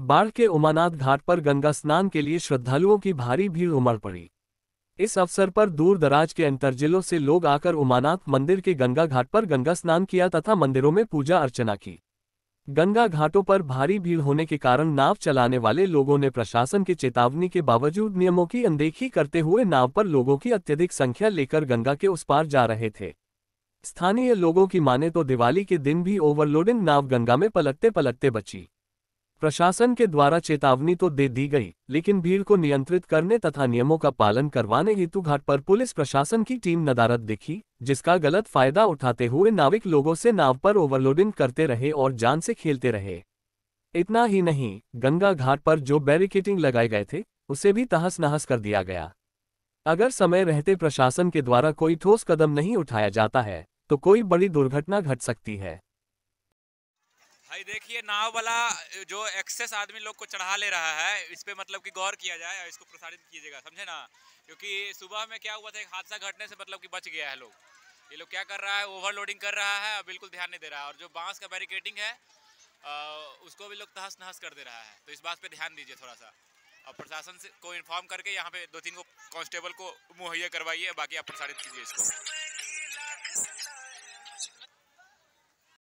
बाढ़ के उमानाथ घाट पर गंगा स्नान के लिए श्रद्धालुओं की भारी भीड़ उमड़ पड़ी इस अवसर पर दूर दराज के अंतर जिलों से लोग आकर उमानाथ मंदिर के गंगा घाट पर गंगा स्नान किया तथा मंदिरों में पूजा अर्चना की गंगा घाटों पर भारी भीड़ होने के कारण नाव चलाने वाले लोगों ने प्रशासन की चेतावनी के बावजूद नियमों की अनदेखी करते हुए नाव पर लोगों की अत्यधिक संख्या लेकर गंगा के उस पार जा रहे थे स्थानीय लोगों की माने तो दिवाली के दिन भी ओवरलोडिंग नाव गंगा में पलटते पलटते बची प्रशासन के द्वारा चेतावनी तो दे दी गई लेकिन भीड़ को नियंत्रित करने तथा नियमों का पालन करवाने हेतु घाट पर पुलिस प्रशासन की टीम नदारत दिखी जिसका गलत फायदा उठाते हुए नाविक लोगों से नाव पर ओवरलोडिंग करते रहे और जान से खेलते रहे इतना ही नहीं गंगा घाट पर जो बैरिकेटिंग लगाए गए थे उसे भी तहस नहस कर दिया गया अगर समय रहते प्रशासन के द्वारा कोई ठोस कदम नहीं उठाया जाता है तो कोई बड़ी दुर्घटना घट सकती है भाई देखिए नाव वाला जो एक्सेस आदमी लोग को चढ़ा ले रहा है इस पर मतलब कि गौर किया जाए और इसको प्रसारित कीजिएगा समझे ना क्योंकि सुबह में क्या हुआ था एक हादसा घटने से मतलब कि बच गया है लोग ये लोग क्या कर रहा है ओवरलोडिंग कर रहा है और बिल्कुल ध्यान नहीं दे रहा है और जो बांस का बैरिकेडिंग है उसको भी लोग तहस नहस कर दे रहा है तो इस बात पर ध्यान दीजिए थोड़ा सा और प्रशासन को इन्फॉर्म करके यहाँ पे दो तीन को कांस्टेबल को मुहैया करवाइए बाकी आप प्रसारित कीजिए इसको